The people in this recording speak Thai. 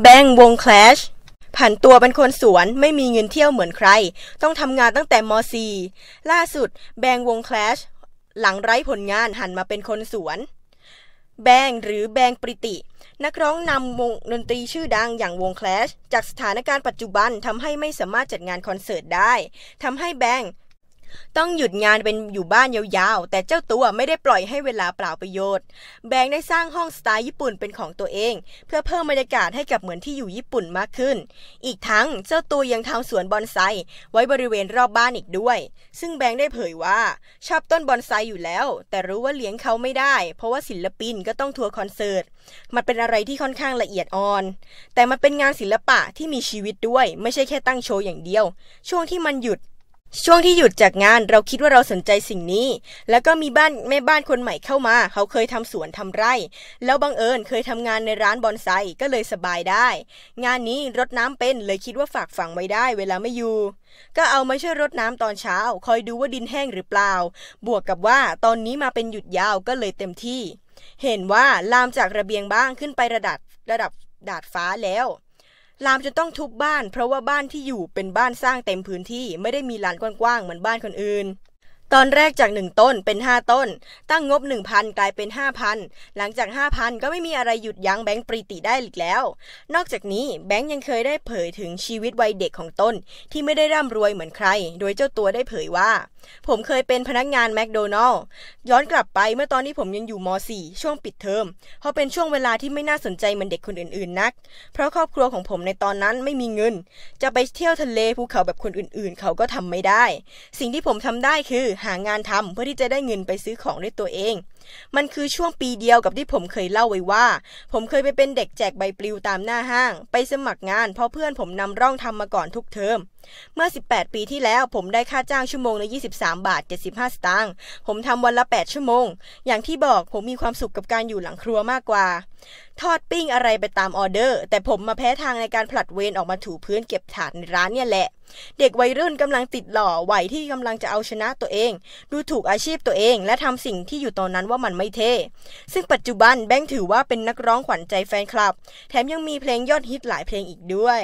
แบงวงแคลชผันตัวเป็นคนสวน ไม่มีเงินเที่ยวเหมือนใคร ต้องทำงานตั้งแต่มีล่าสุดแบงวงแคลชหลังไร้ผลงานหันมาเป็นคนสวน แบงหรือแบงปริติ นักร้องนำวงดนตรีชื่อดังอย่างวงแคลชจากสถานการณ์ปัจจุบันทำให้ไม่สามารถจัดงานคอนเสิร์ตได้ทำให้แบงต้องหยุดงานเป็นอยู่บ้านยาวๆ แต่เจ้าตัวไม่ได้ปล่อยให้เวลาเปล่าประโยชน์ แบงค์ได้สร้างห้องสไตล์ญี่ปุ่นเป็นของตัวเอง เพื่อเพิ่มบรรยากาศให้กับเหมือนที่อยู่ญี่ปุ่นมากขึ้น อีกทั้งเจ้าตัวยังทำสวนบอนไซไว้บริเวณรอบบ้านอีกด้วย ซึ่งแบงค์ได้เผยว่าชอบต้นบอนไซอยู่แล้ว แต่รู้ว่าเลี้ยงเขาไม่ได้เพราะว่าศิลปินก็ต้องทัวร์คอนเสิร์ต มันเป็นอะไรที่ค่อนข้างละเอียดอ่อนแต่มันเป็นงานศิลปะที่มีชีวิตด้วยไม่ใช่แค่ตั้งโชว์อย่างเดียว ช่วงที่มันหยุดช่วงที่หยุดจากงานเราคิดว่าเราสนใจสิ่งนี้ แล้วก็มีบ้านแม่บ้านคนใหม่เข้ามา เขาเคยทำสวนทำไร่ แล้วบังเอิญเคยทำงานในร้านบอนไซก็เลยสบายได้ งานนี้รดน้ำเป็นเลยคิดว่าฝากฝังไว้ได้เวลาไม่อยู่ ก็เอามาช่วยรดน้ำตอนเช้า คอยดูว่าดินแห้งหรือเปล่า บวกกับว่าตอนนี้มาเป็นหยุดยาวก็เลยเต็มที่ เห็นว่าลามจากระเบียงบ้างขึ้นไประดับระดับดาดฟ้าแล้วลามจนต้องทุบบ้านเพราะว่าบ้านที่อยู่เป็นบ้านสร้างเต็มพื้นที่ไม่ได้มีลานกว้างๆเหมือนบ้านคนอื่น ตอนแรกจาก 1 ต้นเป็น 5 ต้นตั้งงบ 1,000กลายเป็น 5,000 หลังจาก 5,000 ก็ไม่มีอะไรหยุดยั้งแบงค์ปริติได้อีกแล้ว นอกจากนี้แบงค์ยังเคยได้เผยถึงชีวิตวัยเด็กของต้นที่ไม่ได้ร่ำรวยเหมือนใคร โดยเจ้าตัวได้เผยว่าผมเคยเป็นพนักงานแมคโดนัลล์ย้อนกลับไปเมื่อตอนที่ผมยังอยู่ม .4 ช่วงปิดเทอมเพราะเป็นช่วงเวลาที่ไม่น่าสนใจเหมือนเด็กคนอื่นๆนัก เพราะครอบครัวของผมในตอนนั้นไม่มีเงิน จะไปเที่ยวทะเลภูเขาแบบคนอื่นๆเขาก็ทำไม่ได้ สิ่งที่ผมทำได้คือ หางานทำเพื่อที่จะได้เงินไปซื้อของด้วยตัวเองมันคือช่วงปีเดียวกับที่ผมเคยเล่าไว้ว่า ผมเคยไปเป็นเด็กแจกใบปลิวตามหน้าห้าง ไปสมัครงาน เพราะเพื่อนผมนำร่องทำมาก่อนทุกเทอม เมื่อ 18 ปีที่แล้วผมได้ค่าจ้างชั่วโมงละ23 บาท 75 สตางค์ผมทำวันละ 8 ชั่วโมง อย่างที่บอกผมมีความสุขกับการอยู่หลังครัวมากกว่าทอดปิ้งอะไรไปตามออเดอร์ แต่ผมมาแพ้ทางในการผลัดเวรออกมาถูพื้นเก็บถาดในร้านเนี่ยแหละ เด็กวัยรุ่นกำลังติดหล่อไหวที่กำลังจะเอาชนะตัวเอง ดูถูกอาชีพตัวเอง และทำสิ่งที่อยู่ตอนนั้นว่ามันไม่เท่ ซึ่งปัจจุบันแบงค์ถือว่าเป็นนักร้องขวัญใจแฟนคลับ แถมยังมีเพลงยอดฮิตหลายเพลงอีกด้วย